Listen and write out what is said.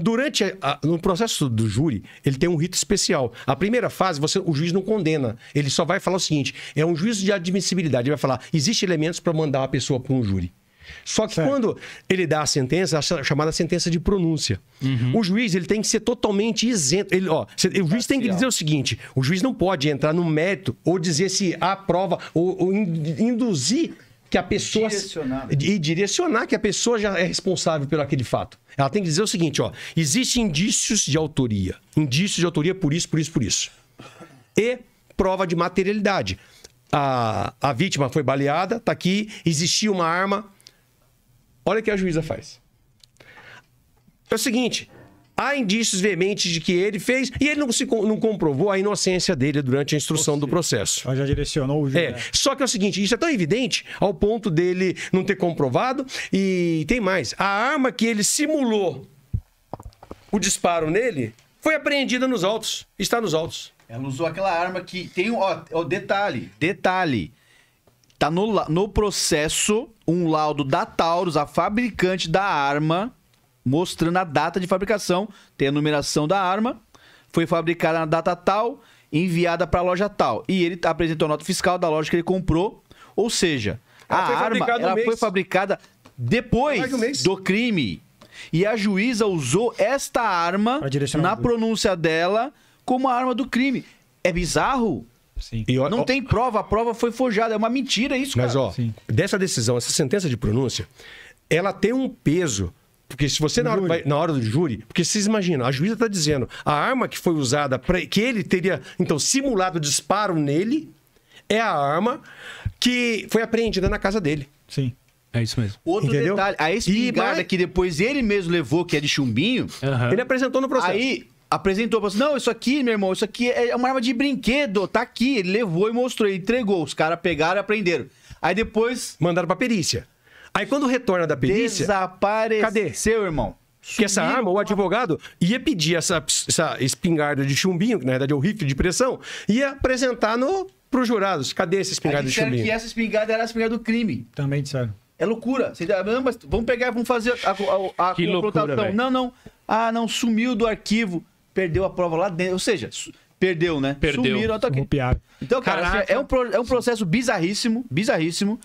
durante a, no processo do júri, ele tem um rito especial. A primeira fase, você, o juiz não condena. Ele só vai falar o seguinte: é um juízo de admissibilidade. Ele vai falar: existe elementos para mandar a pessoa para um júri. Só que certo. quando ele dá a sentença, a chamada sentença de pronúncia, uhum. o juiz ele tem que ser totalmente isento. Ele, ó, o juiz tem que dizer o seguinte: o juiz não pode entrar no mérito ou dizer se há prova ou, ou induzir que a pessoa. Direcionar. Né? E direcionar que a pessoa já é responsável pelo aquele fato. Ela tem que dizer o seguinte: ó, existem indícios de autoria. Indícios de autoria por isso, por isso, por isso. E prova de materialidade. A, a vítima foi baleada, tá aqui, existia uma arma. Olha o que a juíza faz. É o seguinte, Há indícios veementes de que ele fez e ele não, se, não comprovou a inocência dele durante a instrução do processo. Ela já direcionou o juiz. É. Né? Só que é o seguinte, isso é tão evidente ao ponto dele não ter comprovado e tem mais. A arma que ele simulou o disparo nele foi apreendida nos autos. Está nos autos. Ela usou aquela arma que tem, um ó detalhe, detalhe. Tá no, no processo um laudo da Taurus, a fabricante da arma, mostrando a data de fabricação, tem a numeração da arma, foi fabricada na data tal, enviada para a loja tal. E ele apresentou a nota fiscal da loja que ele comprou, ou seja, ela a arma ela foi fabricada depois do, do crime. E a juíza usou esta arma na pronúncia dela como a arma do crime. É bizarro? Sim. E, ó, não ó, tem prova, a prova foi forjada. É uma mentira isso, mas, cara. Mas, ó, Sim. dessa decisão, essa sentença de pronúncia, ela tem um peso porque se você, na hora, vai, na hora, do júri, porque vocês imaginam, a juíza está dizendo, a arma que foi usada, pra, que ele teria, então, simulado disparo nele, é a arma que foi apreendida na casa dele. Sim. É isso mesmo. Outro Entendeu? detalhe, a espingarda mas... que depois ele mesmo levou, que é de chumbinho, uhum. ele apresentou no processo. Aí apresentou, falou assim, não, isso aqui, meu irmão, isso aqui é uma arma de brinquedo, tá aqui. Ele levou e mostrou, ele entregou. Os caras pegaram e aprenderam. Aí depois... Mandaram pra perícia. Aí quando retorna da perícia. Desapareceu, cadê? Seu irmão. Que essa arma, o advogado ia pedir essa, essa espingarda de chumbinho, que na verdade é o rifle de pressão, ia apresentar no, pros jurados. Cadê essa espingarda de chumbinho? que essa espingarda era a espingarda do crime. Também disseram. É loucura. mas vamos pegar, vamos fazer a, a, a que loucura, Não, não. Ah, não, sumiu do arquivo. Perdeu a prova lá dentro. Ou seja, Perdeu, né? Perdeu. Sumiram, tá aqui. Então, cara, Caraca. é um, é um processo bizarríssimo, bizarríssimo.